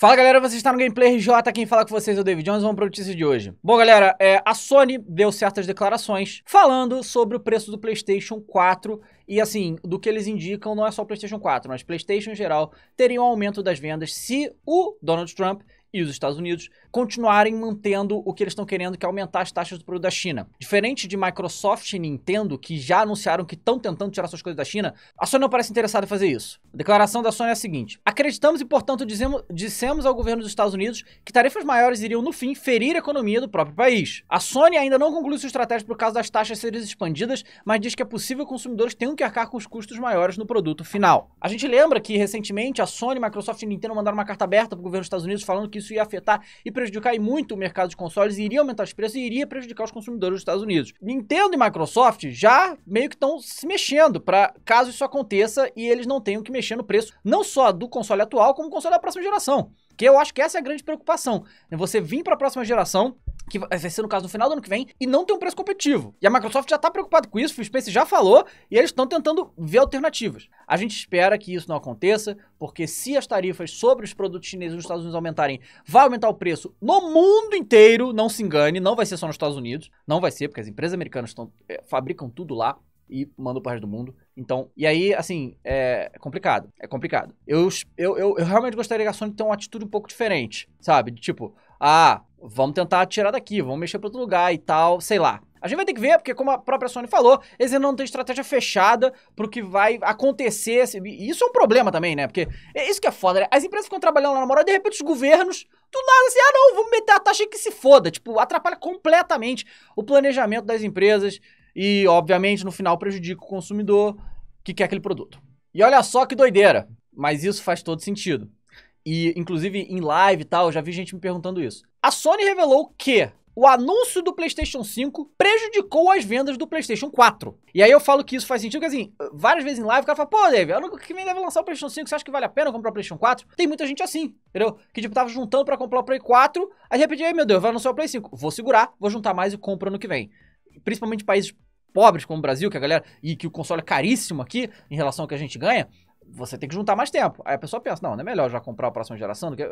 Fala galera, você está no Gameplay RJ, quem fala com vocês é o David Jones, vamos para a notícia de hoje. Bom galera, é, a Sony deu certas declarações falando sobre o preço do Playstation 4 e assim, do que eles indicam não é só o Playstation 4, mas Playstation em geral teria um aumento das vendas se o Donald Trump e os Estados Unidos continuarem mantendo o que eles estão querendo, que é aumentar as taxas do produto da China. Diferente de Microsoft e Nintendo, que já anunciaram que estão tentando tirar suas coisas da China, a Sony não parece interessada em fazer isso. A declaração da Sony é a seguinte: acreditamos e, portanto, dizemos, dissemos ao governo dos Estados Unidos que tarifas maiores iriam, no fim, ferir a economia do próprio país. A Sony ainda não conclui sua estratégia por causa das taxas serem expandidas, mas diz que é possível que consumidores tenham que arcar com os custos maiores no produto final. A gente lembra que, recentemente, a Sony, Microsoft e Nintendo mandaram uma carta aberta para o governo dos Estados Unidos falando que que isso ia afetar e prejudicar e muito o mercado de consoles, iria aumentar os preços e iria prejudicar os consumidores dos Estados Unidos. Nintendo e Microsoft já meio que estão se mexendo para caso isso aconteça e eles não tenham que mexer no preço não só do console atual, como do console da próxima geração. Porque eu acho que essa é a grande preocupação. Né? Você vir para a próxima geração, que vai ser no caso no final do ano que vem, e não ter um preço competitivo. E a Microsoft já está preocupada com isso, o Phil Spencer já falou, e eles estão tentando ver alternativas. A gente espera que isso não aconteça, porque se as tarifas sobre os produtos chineses nos Estados Unidos aumentarem, vai aumentar o preço no mundo inteiro, não se engane, não vai ser só nos Estados Unidos, não vai ser, porque as empresas americanas tão, é, fabricam tudo lá e mando pro resto do mundo. Então, e aí, assim, é complicado. É complicado. Eu, eu, eu, eu realmente gostaria que a Sony ter uma atitude um pouco diferente, sabe? De tipo, ah, vamos tentar tirar daqui, vamos mexer para outro lugar e tal, sei lá. A gente vai ter que ver, porque como a própria Sony falou, eles ainda não têm estratégia fechada pro que vai acontecer. E isso é um problema também, né? Porque é isso que é foda, né? As empresas ficam trabalhando lá na moral, de repente os governos, do nada assim, ah não, vamos meter a taxa que se foda. Tipo, atrapalha completamente o planejamento das empresas e, obviamente, no final prejudica o consumidor que quer aquele produto. E olha só que doideira, mas isso faz todo sentido. E, inclusive, em live e tal, já vi gente me perguntando isso. A Sony revelou que o anúncio do PlayStation 5 prejudicou as vendas do PlayStation 4. E aí eu falo que isso faz sentido, porque assim, várias vezes em live o cara fala, pô, Dave, ano que vem deve lançar o PlayStation 5, você acha que vale a pena comprar o PlayStation 4? Tem muita gente assim, entendeu? Que tipo, tava juntando para comprar o Play 4, aí de repente, meu Deus, vai anunciar o Play 5. Vou segurar, vou juntar mais e compro ano que vem. Principalmente países pobres como o Brasil, que a galera. e que o console é caríssimo aqui em relação ao que a gente ganha, você tem que juntar mais tempo. Aí a pessoa pensa, não, não é melhor já comprar a próxima geração do que.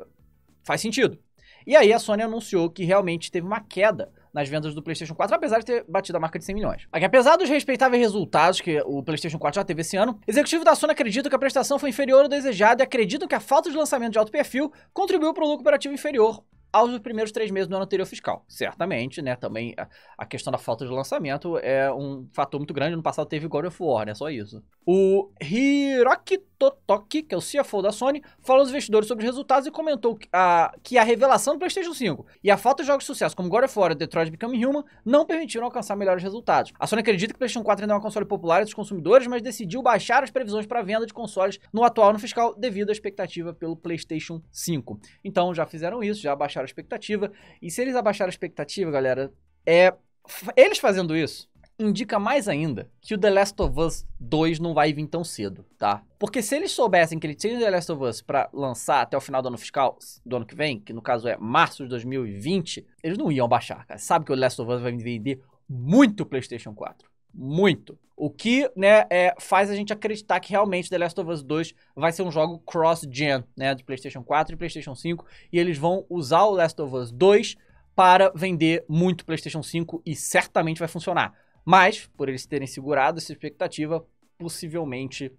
Faz sentido. E aí a Sony anunciou que realmente teve uma queda nas vendas do PlayStation 4, apesar de ter batido a marca de 100 milhões. Aqui, apesar dos respeitáveis resultados que o PlayStation 4 já teve esse ano, executivo da Sony acredita que a prestação foi inferior ao desejado e acreditam que a falta de lançamento de alto perfil contribuiu para o lucro operativo inferior aos primeiros três meses do ano anterior fiscal. Certamente, né? Também a, questão da falta de lançamento é um fator muito grande. No passado teve God of War, né? Só isso. O Hiroki Totoki, que é o CFO da Sony, falou aos investidores sobre os resultados e comentou que a, que a revelação do PlayStation 5 e a falta de jogos de sucesso como God of War e Detroit Become Human não permitiram alcançar melhores resultados. A Sony acredita que o PlayStation 4 ainda é um console popular entre os consumidores, mas decidiu baixar as previsões para venda de consoles no atual ano fiscal devido à expectativa pelo PlayStation 5. Então já fizeram isso, já baixaram a expectativa. E se eles abaixaram a expectativa, galera, é. Eles fazendo isso, indica mais ainda que o The Last of Us 2 não vai vir tão cedo, tá? Porque se eles soubessem que eles tinham The Last of Us para lançar até o final do ano fiscal, do ano que vem, que no caso é março de 2020, eles não iam baixar, cara. Sabe que o The Last of Us vai vender muito PlayStation 4. Muito. O que né, é, faz a gente acreditar que realmente The Last of Us 2 vai ser um jogo cross-gen, né? De PlayStation 4 e PlayStation 5. E eles vão usar o Last of Us 2 para vender muito PlayStation 5 e certamente vai funcionar. Mas, por eles terem segurado essa expectativa, possivelmente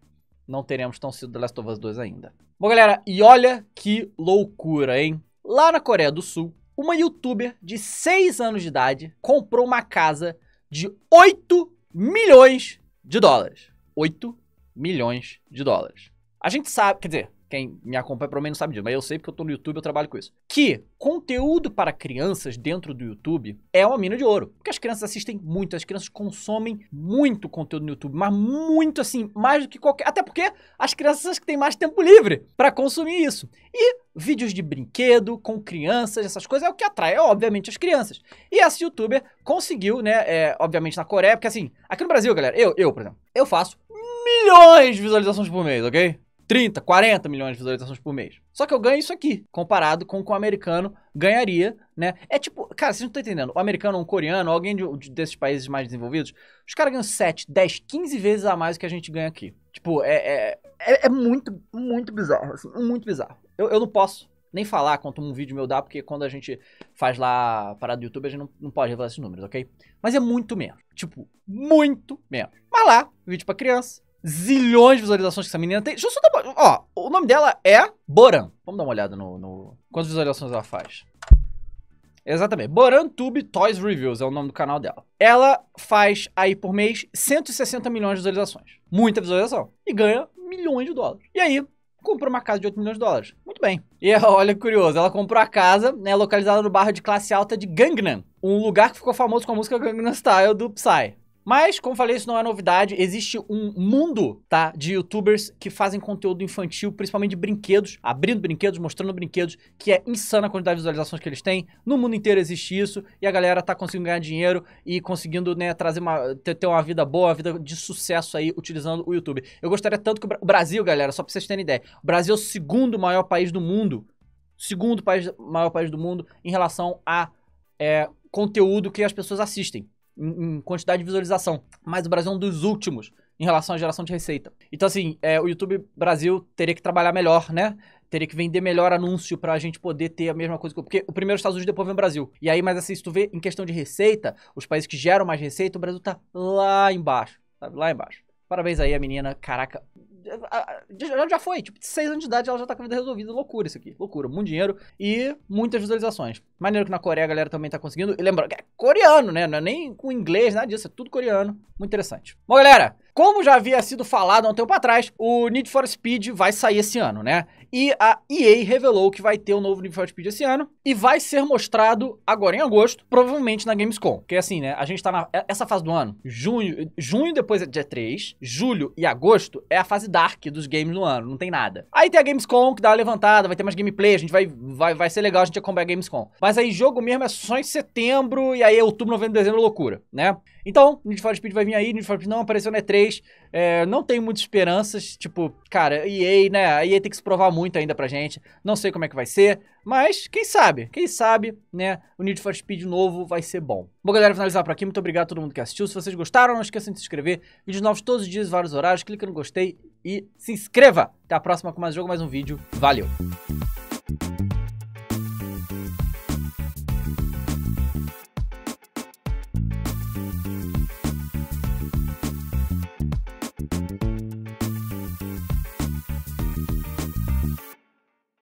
não teremos tão cedo The Last of Us 2 ainda. Bom, galera, e olha que loucura, hein? Lá na Coreia do Sul, uma youtuber de 6 anos de idade comprou uma casa de 8 milhões de dólares. 8 milhões de dólares. A gente sabe, quer dizer, quem me acompanha pelo menos sabe disso, mas eu sei porque eu tô no YouTube, eu trabalho com isso. Que conteúdo para crianças dentro do YouTube é uma mina de ouro. Porque as crianças assistem muito, as crianças consomem muito conteúdo no YouTube, mas muito assim, mais do que qualquer. Até porque as crianças são que têm mais tempo livre para consumir isso. E vídeos de brinquedo com crianças, essas coisas é o que atrai, obviamente, as crianças. E essa youtuber conseguiu, né? É, obviamente na Coreia, porque assim, aqui no Brasil, galera, eu, eu, por exemplo, eu faço milhões de visualizações por mês, ok? 30, 40 milhões de visualizações por mês. Só que eu ganho isso aqui, comparado com o que o americano ganharia, né? É tipo, cara, vocês não estão entendendo. O americano, um coreano, alguém de, de, desses países mais desenvolvidos, os caras ganham 7, 10, 15 vezes a mais do que a gente ganha aqui. Tipo, é, é, é, é muito, muito bizarro, assim, muito bizarro. Eu, eu não posso nem falar quanto um vídeo meu dá, porque quando a gente faz lá a parada do YouTube, a gente não, não pode revelar esses números, ok? Mas é muito menos. Tipo, muito menos. Mas lá, vídeo para criança, zilhões de visualizações que essa menina tem. Deixa eu só dar uma... Ó, o nome dela é Boran. Vamos dar uma olhada no, no... quantas visualizações ela faz. Exatamente. Boran Tube Toys Reviews é o nome do canal dela. Ela faz aí por mês 160 milhões de visualizações. Muita visualização. E ganha milhões de dólares. E aí, comprou uma casa de 8 milhões de dólares. Muito bem. E olha que curioso, ela comprou a casa, né, localizada no bairro de classe alta de Gangnam, um lugar que ficou famoso com a música Gangnam Style do Psy. Mas, como falei, isso não é novidade. Existe um mundo, tá, de youtubers que fazem conteúdo infantil, principalmente de brinquedos, abrindo brinquedos, mostrando brinquedos, que é insana a quantidade de visualizações que eles têm. No mundo inteiro existe isso e a galera tá conseguindo ganhar dinheiro e conseguindo, né, trazer uma ter, ter uma vida boa, uma vida de sucesso aí utilizando o YouTube. Eu gostaria tanto que o Brasil, galera, só pra vocês terem ideia, o Brasil é o segundo maior país do mundo, segundo país, maior país do mundo em relação a é, conteúdo que as pessoas assistem em, quantidade de visualização, mas o Brasil é um dos últimos em relação à geração de receita. Então, assim, é, o YouTube Brasil teria que trabalhar melhor, né? Teria que vender melhor anúncio pra gente poder ter a mesma coisa. Que, porque o primeiro Estados Unidos, depois vem o Brasil. E aí, mas assim, se tu vê em questão de receita, os países que geram mais receita, o Brasil tá lá embaixo. Sabe? Lá embaixo. Parabéns aí a menina. Caraca, já, já foi, tipo, de 6 anos de idade ela já tá com a vida resolvida. Loucura isso aqui, loucura. Muito dinheiro e muitas visualizações. Maneiro que na Coreia a galera também tá conseguindo. E lembrando, é coreano, né? Não é nem com inglês, nada disso, é tudo coreano. Muito interessante. Bom, galera, como já havia sido falado há um tempo atrás, o Need for Speed vai sair esse ano, né? E a EA revelou que vai ter o um novo Need for Speed esse ano e vai ser mostrado agora em agosto, provavelmente na Gamescom. Que é assim, né? A gente tá na é, essa fase do ano, junho, junho depois é dia 3, julho e agosto é a fase dark dos games no ano, não tem nada. Aí tem a Gamescom que dá uma levantada, vai ter mais gameplay, a gente vai vai, vai ser legal a gente acompanhar a Gamescom. Mas aí jogo mesmo é só em setembro e aí é outubro, novembro, dezembro loucura, né? Então, Need for Speed vai vir aí, Need for Speed não apareceu na E3, é, não tenho muitas esperanças, tipo, cara, EA, né? A EA tem que se provar muito ainda pra gente. Não sei como é que vai ser, mas quem sabe, quem sabe, né? O Need for Speed novo vai ser bom. Bom, galera, finalizar por aqui. Muito obrigado a todo mundo que assistiu. Se vocês gostaram, não esqueçam de se inscrever. Vídeos novos todos os dias, vários horários. Clica no gostei e se inscreva. Até a próxima com mais jogo, mais um vídeo. Valeu!